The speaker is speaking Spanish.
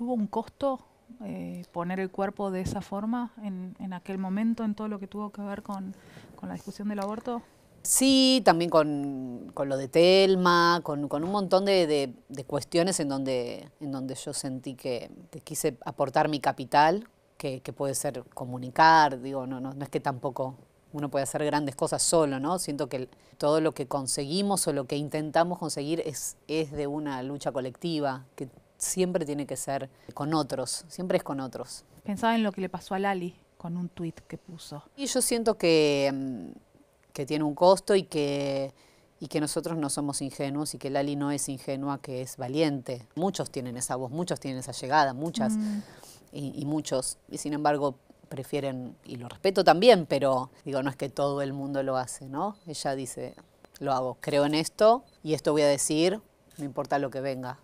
¿Tuvo un costo eh, poner el cuerpo de esa forma en, aquel momento, en todo lo que tuvo que ver con, la discusión del aborto? Sí, también con, lo de Telma, con, un montón de, cuestiones en donde, en donde yo sentí que, quise aportar mi capital, que, puede ser comunicar, digo, no, no, es que tampoco uno puede hacer grandes cosas solo, ¿no? Siento que todo lo que conseguimos o lo que intentamos conseguir es, es de una lucha colectiva, que siempre tiene que ser con otros, siempre es con otros. Pensaba en lo que le pasó a Lali con un tuit que puso. Y yo siento que, mm, que tiene un costo y que, y que nosotros no somos ingenuos y que Lali no es ingenua, que es valiente. Muchos tienen esa voz, muchos tienen esa llegada, muchas mm. y, y muchos. Y sin embargo, prefieren, y lo respeto también, pero digo, no es que todo el mundo lo hace, ¿no? Ella dice, lo hago, creo en esto y esto voy a decir, no importa lo que venga.